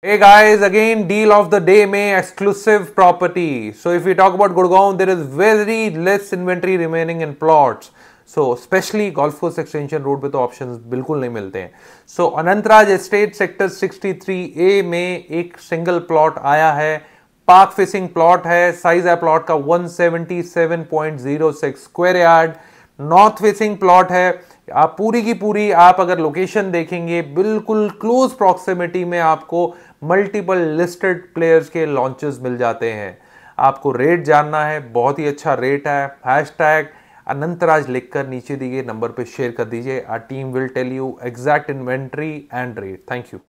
Hey guys, again deal of the day may exclusive property. So if we talk about Gurgaon, there is very less inventory remaining in plots. So specially golf course extension road पे तो options बिल्कुल नहीं मिलते हैं so so, Anantraj estate sector 63 A में एक single plot आया है पार्क फेसिंग प्लॉट है साइज है प्लॉट का 177.06 square yard north facing plot है आप पूरी की पूरी आप अगर लोकेशन देखेंगे बिल्कुल क्लोज प्रॉक्सिमिटी में आपको मल्टीपल लिस्टेड प्लेयर्स के लॉन्चेस मिल जाते हैं आपको रेट जानना है बहुत ही अच्छा रेट है हैश टैग अनंतराज लिखकर नीचे दिए नंबर पर शेयर कर दीजिए our team will tell you exact inventory and rate thank you